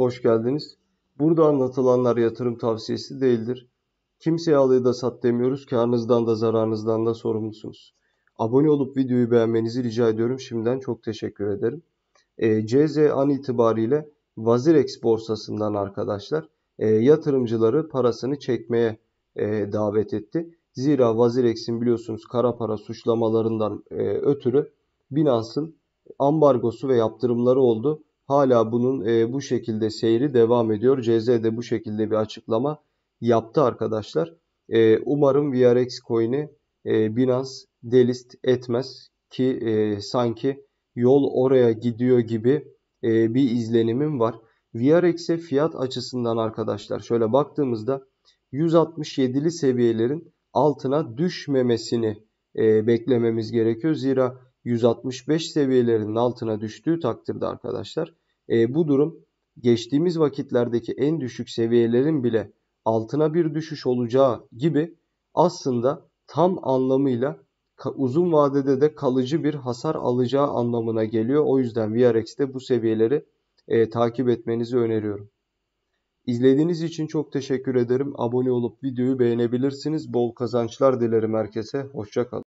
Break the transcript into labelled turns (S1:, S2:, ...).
S1: hoş geldiniz. Burada anlatılanlar yatırım tavsiyesi değildir. Kimseye alayı da sat demiyoruz. Karnınızdan da zararınızdan da sorumlusunuz. Abone olup videoyu beğenmenizi rica ediyorum. Şimdiden çok teşekkür ederim. E, ee, CZ an itibariyle Vazirex borsasından arkadaşlar e, yatırımcıları parasını çekmeye e, davet etti. Zira Vazirex'in biliyorsunuz kara para suçlamalarından e, ötürü Binance'ın ambargosu ve yaptırımları oldu. Hala bunun e, bu şekilde seyri devam ediyor. CZ de bu şekilde bir açıklama yaptı arkadaşlar. E, umarım VRX coin'i e, Binance delist etmez ki e, sanki yol oraya gidiyor gibi e, bir izlenimim var. VRX'e fiyat açısından arkadaşlar şöyle baktığımızda 167'li seviyelerin altına düşmemesini e, beklememiz gerekiyor. Zira 165 seviyelerinin altına düştüğü takdirde arkadaşlar e, bu durum geçtiğimiz vakitlerdeki en düşük seviyelerin bile altına bir düşüş olacağı gibi aslında tam anlamıyla uzun vadede de kalıcı bir hasar alacağı anlamına geliyor. O yüzden VRX'te bu seviyeleri e, takip etmenizi öneriyorum. İzlediğiniz için çok teşekkür ederim. Abone olup videoyu beğenebilirsiniz. Bol kazançlar dilerim herkese. Hoşçakalın.